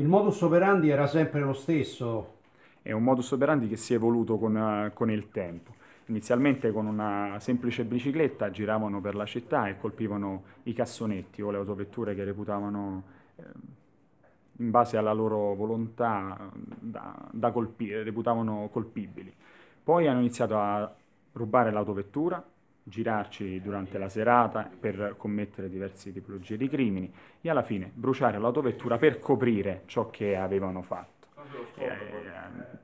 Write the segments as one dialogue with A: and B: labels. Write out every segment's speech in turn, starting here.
A: Il modus operandi era sempre lo stesso? È un modus operandi che si è evoluto con, eh, con il tempo. Inizialmente con una semplice bicicletta giravano per la città e colpivano i cassonetti o le autovetture che reputavano eh, in base alla loro volontà ehm, da, da colpire, reputavano colpibili. Poi hanno iniziato a rubare l'autovettura, girarci durante la serata per commettere diverse tipologie di crimini e alla fine bruciare l'autovettura per coprire ciò che avevano fatto. E, eh,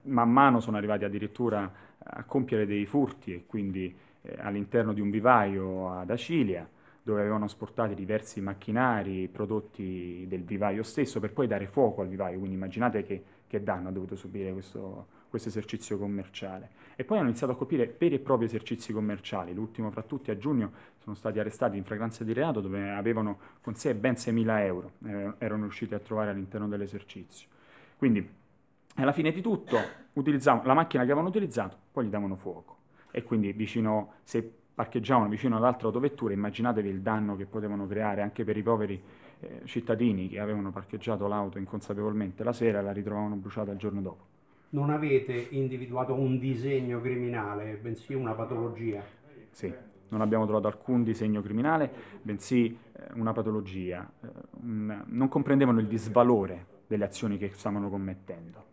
A: man mano sono arrivati addirittura a compiere dei furti e quindi eh, all'interno di un vivaio ad Acilia dove avevano sportato diversi macchinari prodotti del vivaio stesso per poi dare fuoco al vivaio, quindi immaginate che, che danno ha dovuto subire questo, questo esercizio commerciale. E poi hanno iniziato a coprire veri e propri esercizi commerciali, l'ultimo fra tutti a giugno sono stati arrestati in fragranza di reato dove avevano con sé ben 6.000 euro, eh, erano riusciti a trovare all'interno dell'esercizio. Quindi alla fine di tutto la macchina che avevano utilizzato, poi gli davano fuoco e quindi vicino, se parcheggiavano vicino ad altre autovetture, immaginatevi il danno che potevano creare anche per i poveri eh, cittadini che avevano parcheggiato l'auto inconsapevolmente la sera e la ritrovavano bruciata il giorno dopo. Non avete individuato un disegno criminale, bensì una patologia? Sì, non abbiamo trovato alcun disegno criminale, bensì eh, una patologia. Eh, un, non comprendevano il disvalore delle azioni che stavano commettendo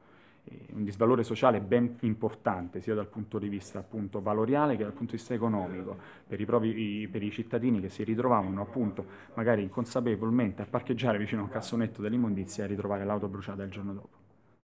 A: un disvalore sociale ben importante sia dal punto di vista appunto valoriale che dal punto di vista economico per i, propri, per i cittadini che si ritrovavano appunto magari inconsapevolmente a parcheggiare vicino a un cassonetto dell'immondizia e a ritrovare l'auto bruciata il giorno dopo.